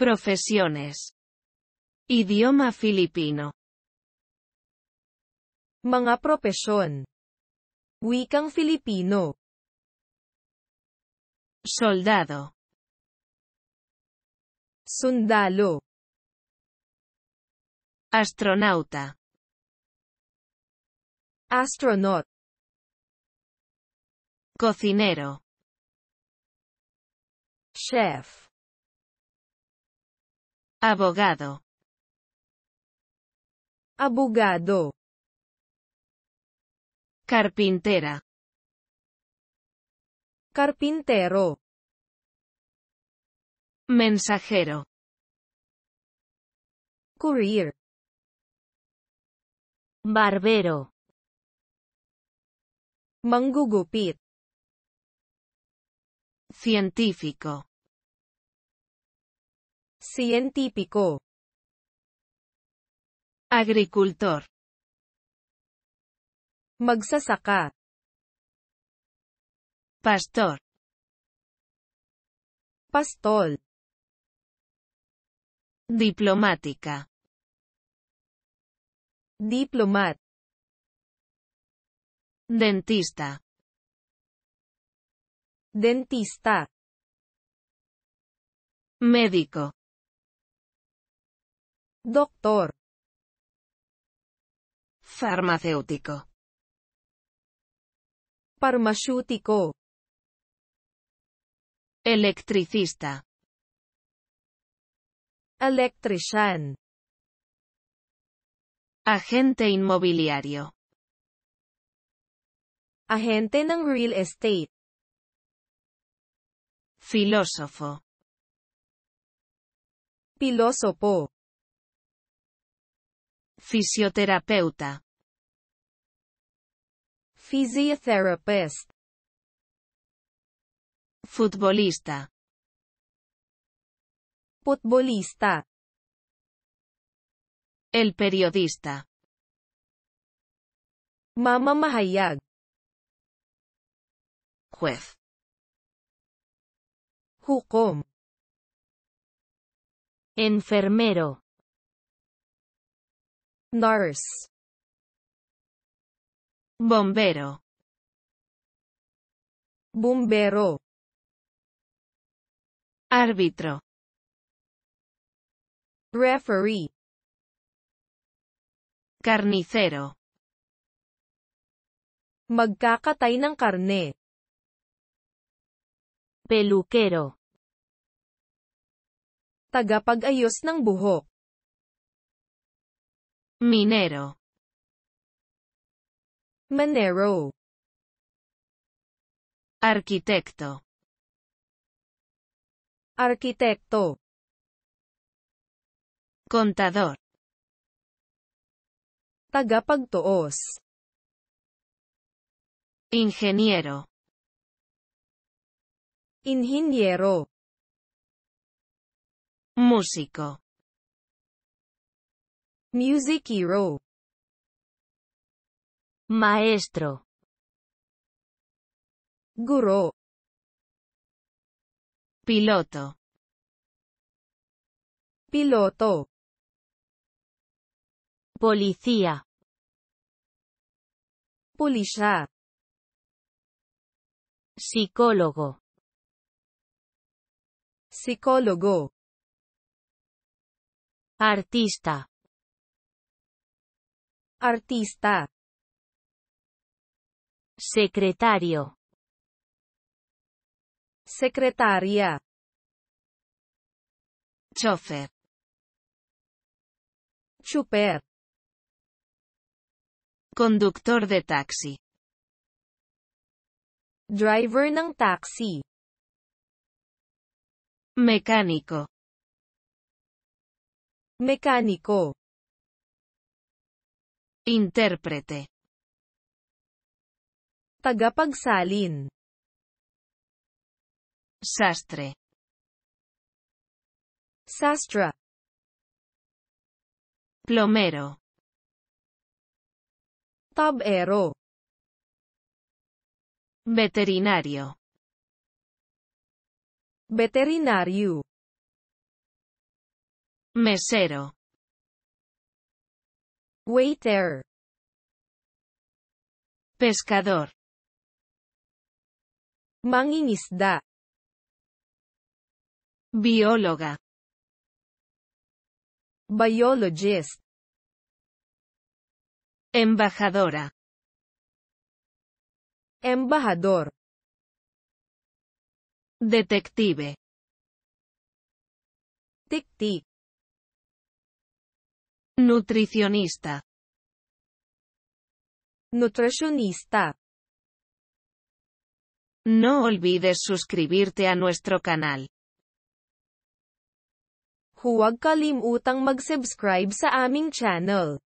Profesiones. Idioma Filipino. Mga propesyon. Wikang Filipino. Soldado. Sundalo. Astronauta. Astronaut. Cocinero. Chef. Abogado. Abogado. Carpintera. Carpintero. Mensajero. Courier. Barbero. Mangugupit. Científico. Científico. Agricultor. Magsasaka. Pastor. Pastol. Diplomática. Diplomat. Dentista. Dentista. Médico. Doctor. Farmacéutico. Farmacéutico. Electricista. Electrician. Agente inmobiliario. Agente en real estate. Filósofo. Filósofo. Fisioterapeuta. Physiotherapist. Futbolista. Futbolista. El periodista. Mahayag. Juez. Hukom. Enfermero. Nurse. Bombero. Bombero. Árbitro. Referee. Carnicero. Magkakatay ng karne. Peluquero. Tagapag-ayos ng buhok. Minero. Minero. Arquitecto. Arquitecto. Contador. Tagapagtuos. Ingeniero. Ingeniero. Músico. Music Hero. Maestro. Guru. Piloto. Piloto. Policía. Policía. Psicólogo. Psicólogo. Artista. Artista. Secretario. Secretaria. Chofer. Chuper. Conductor de taxi. Driver ng taxi. Mecánico. Mecánico. Intérprete. Tagapagsalin. Sastre. Sastra. Plomero. Tabero. Veterinario. Veterinario. Mesero. Waiter. Pescador. Manginisda. Bióloga. Biologist. Embajadora. Embajador. Detective. Tic-tic. Nutricionista. Nutricionista. No olvides suscribirte a nuestro canal. Huwag kalimutang mag-subscribe sa aming channel.